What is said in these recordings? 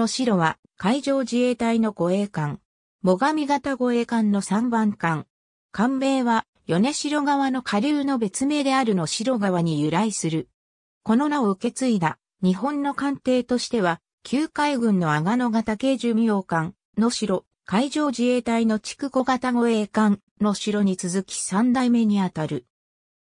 の白は海上自衛隊の護衛艦。最上型護衛艦の3番艦。艦名は米城川の下流の別名であるの城川に由来する。この名を受け継いだ日本の艦艇としては、旧海軍の阿賀野型軽巡洋艦、の城、海上自衛隊の筑5型護衛艦、の城に続き3代目にあたる。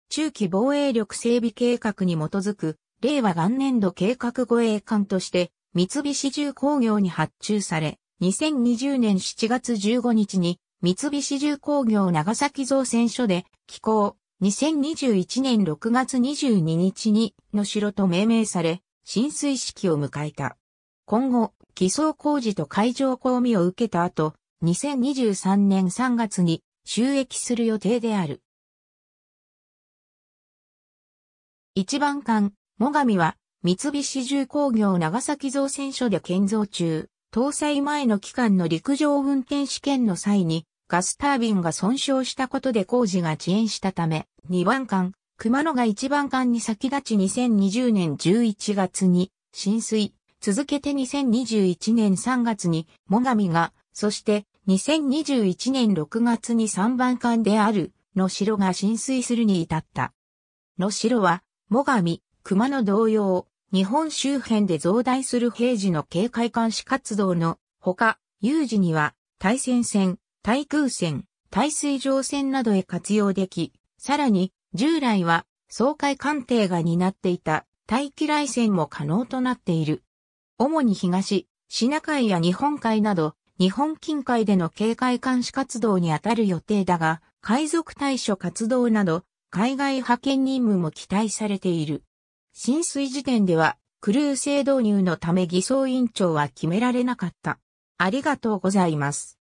中期防衛力整備計画に基づく、令和元年度計画護衛艦として、三菱重工業に発注され、2020年7月15日に三菱重工業長崎造船所で寄港、2021年6月22日にの城と命名され、浸水式を迎えた。今後、偽装工事と海上工務を受けた後、2023年3月に収益する予定である。一番艦、最上は三菱重工業長崎造船所で建造中、搭載前の期間の陸上運転試験の際に、ガスタービンが損傷したことで工事が遅延したため、2番艦、熊野が1番艦に先立ち2020年11月に浸水、続けて2021年3月に最上が、そして2021年6月に3番艦である、の城が浸水するに至った。の城は、最上、熊野同様、日本周辺で増大する平時の警戒監視活動のほか、有事には、対戦線、対空戦、対水上戦などへ活用でき、さらに、従来は、総海艦艇が担っていた、対機雷戦も可能となっている。主に東、シナ海や日本海など、日本近海での警戒監視活動に当たる予定だが、海賊対処活動など、海外派遣任務も期待されている。浸水時点では、クルー制導入のため偽装委員長は決められなかった。ありがとうございます。